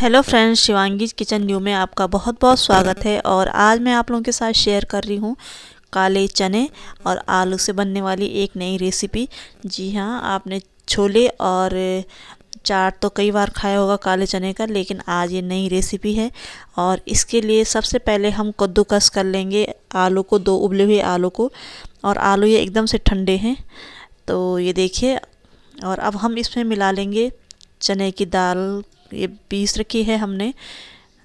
hello friends Shivangi's kitchen new में आपका बहुत बहुत स्वागत है और आज मैं आप लोगों के साथ शेयर कर रही हूँ काले चने और आलू से बनने वाली एक नई रेसिपी जी हाँ आपने छोले और चाट तो कई बार खाया होगा काले चने का लेकिन आज ये नई रेसिपी है और इसके लिए सबसे पहले हम कद्दूकस कर लेंगे आलू को दो उबले हुए आलू को और आलू ये एकदम से ठंडे हैं तो ये देखिए और अब हम इसमें मिला लेंगे चने की दाल ये पीस रखी है हमने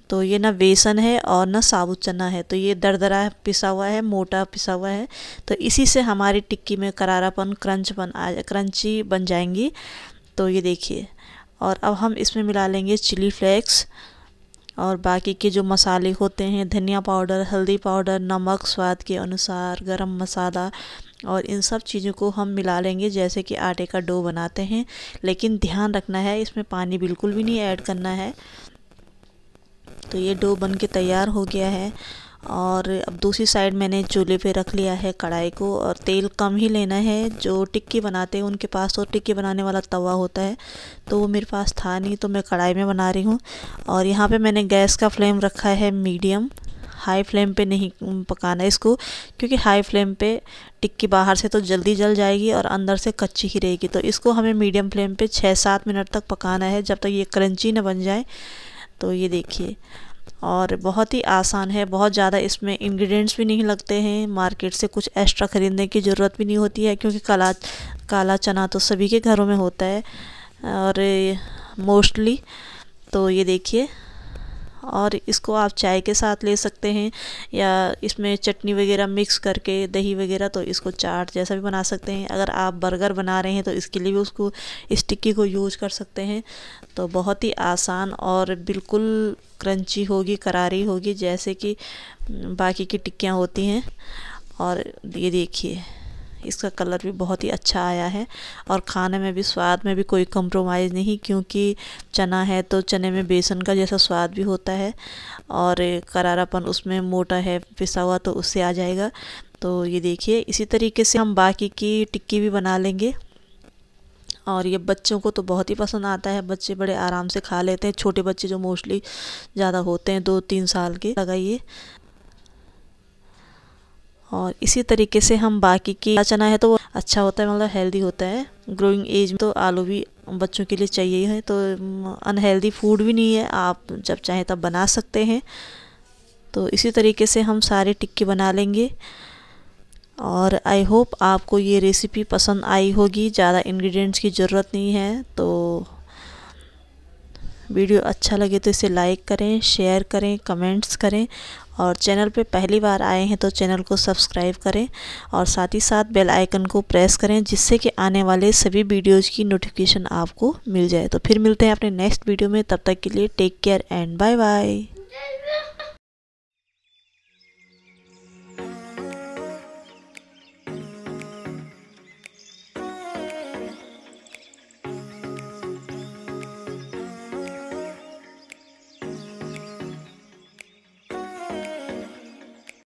तो ये ना बेसन है और ना साबुत चना है तो ये दरदरा पिसा हुआ है मोटा पिसा हुआ है तो इसी से हमारी टिक्की में करारापन क्रंच बन आ क्रंची बन जाएंगी तो ये देखिए और अब हम इसमें मिला लेंगे चिली फ्लेक्स और बाकी के जो मसाले होते हैं धनिया पाउडर हल्दी पाउडर नमक स्वाद के अनुसार गरम मसाला और इन सब चीज़ों को हम मिला लेंगे जैसे कि आटे का डो बनाते हैं लेकिन ध्यान रखना है इसमें पानी बिल्कुल भी नहीं ऐड करना है तो ये डो बन के तैयार हो गया है और अब दूसरी साइड मैंने चूल्हे पे रख लिया है कढ़ाई को और तेल कम ही लेना है जो टिक्की बनाते हैं उनके पास तो टिक्की बनाने वाला तवा होता है तो वो मेरे पास था नहीं तो मैं कढ़ाई में बना रही हूँ और यहाँ पे मैंने गैस का फ्लेम रखा है मीडियम हाई फ्लेम पे नहीं पकाना इसको क्योंकि हाई फ्लेम पे टिक्की बाहर से तो जल्दी जल जाएगी और अंदर से कच्ची ही रहेगी तो इसको हमें मीडियम फ्लेम पे छः सात मिनट तक पकाना है जब तक ये क्रंची ना बन जाए तो ये देखिए और बहुत ही आसान है बहुत ज़्यादा इसमें इंग्रेडिएंट्स भी नहीं लगते हैं मार्केट से कुछ एक्स्ट्रा ख़रीदने की ज़रूरत भी नहीं होती है क्योंकि काला काला चना तो सभी के घरों में होता है और मोस्टली तो ये देखिए और इसको आप चाय के साथ ले सकते हैं या इसमें चटनी वगैरह मिक्स करके दही वगैरह तो इसको चाट जैसा भी बना सकते हैं अगर आप बर्गर बना रहे हैं तो इसके लिए भी उसको टिक्की को यूज कर सकते हैं तो बहुत ही आसान और बिल्कुल क्रंची होगी करारी होगी जैसे कि बाकी की टिक्कियाँ होती हैं और ये देखिए इसका कलर भी बहुत ही अच्छा आया है और खाने में भी स्वाद में भी कोई कंप्रोमाइज़ नहीं क्योंकि चना है तो चने में बेसन का जैसा स्वाद भी होता है और करारापन उसमें मोटा है पिसा हुआ तो उससे आ जाएगा तो ये देखिए इसी तरीके से हम बाकी की टिक्की भी बना लेंगे और ये बच्चों को तो बहुत ही पसंद आता है बच्चे बड़े आराम से खा लेते हैं छोटे बच्चे जो मोस्टली ज़्यादा होते हैं दो तीन साल के लगाइए और इसी तरीके से हम बाकी की चना है तो वो अच्छा होता है मतलब हेल्दी होता है ग्रोइंग एज में तो आलू भी बच्चों के लिए चाहिए है तो अनहेल्दी फूड भी नहीं है आप जब चाहें तब बना सकते हैं तो इसी तरीके से हम सारे टिक्की बना लेंगे और आई होप आपको ये रेसिपी पसंद आई होगी ज़्यादा इंग्रेडिएंट्स की ज़रूरत नहीं है तो वीडियो अच्छा लगे तो इसे लाइक करें शेयर करें कमेंट्स करें और चैनल पे पहली बार आए हैं तो चैनल को सब्सक्राइब करें और साथ ही साथ बेल आइकन को प्रेस करें जिससे कि आने वाले सभी वीडियोज़ की नोटिफिकेशन आपको मिल जाए तो फिर मिलते हैं अपने नेक्स्ट वीडियो में तब तक के लिए take care and bye bye